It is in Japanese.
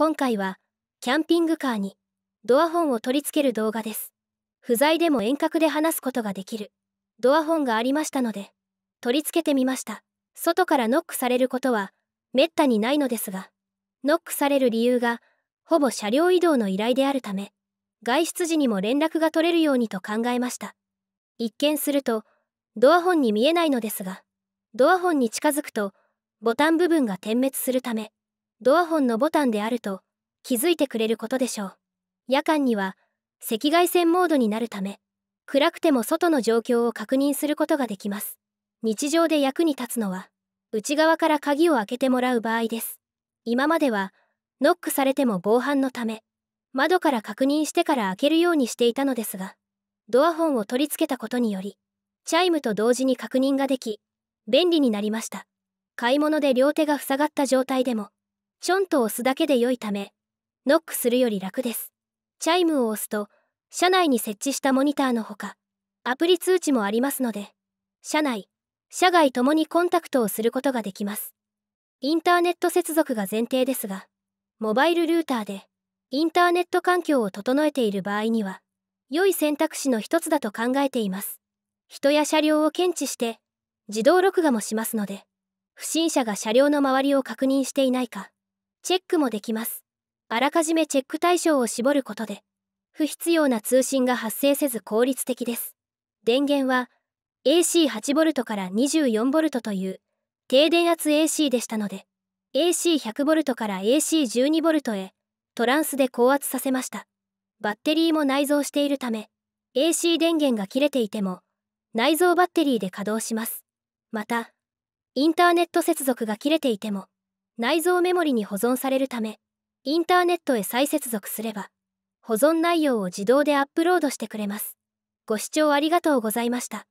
今回はキャンピングカーにドアホンを取り付ける動画です不在でも遠隔で話すことができるドアホンがありましたので取り付けてみました外からノックされることはめったにないのですがノックされる理由がほぼ車両移動の依頼であるため外出時にも連絡が取れるようにと考えました一見するとドアホンに見えないのですがドアホンに近づくとボタン部分が点滅するためドアホンのボタンであると気づいてくれることでしょう。夜間には赤外線モードになるため、暗くても外の状況を確認することができます。日常で役に立つのは、内側から鍵を開けてもらう場合です。今までは、ノックされても防犯のため、窓から確認してから開けるようにしていたのですが、ドアホンを取り付けたことにより、チャイムと同時に確認ができ、便利になりました。買い物で両手が塞がった状態でも、ちょんと押すだけで良いため、ノックするより楽です。チャイムを押すと、車内に設置したモニターのほか、アプリ通知もありますので、車内、車外ともにコンタクトをすることができます。インターネット接続が前提ですが、モバイルルーターでインターネット環境を整えている場合には、良い選択肢の一つだと考えています。人や車両を検知して、自動録画もしますので、不審者が車両の周りを確認していないか、チェックもできます。あらかじめチェック対象を絞ることで、不必要な通信が発生せず効率的です。電源は AC8V から 24V という低電圧 AC でしたので、AC100V から AC12V へトランスで高圧させました。バッテリーも内蔵しているため、AC 電源が切れていても内蔵バッテリーで稼働します。また、インターネット接続が切れていても、内蔵メモリに保存されるためインターネットへ再接続すれば保存内容を自動でアップロードしてくれます。ご視聴ありがとうございました。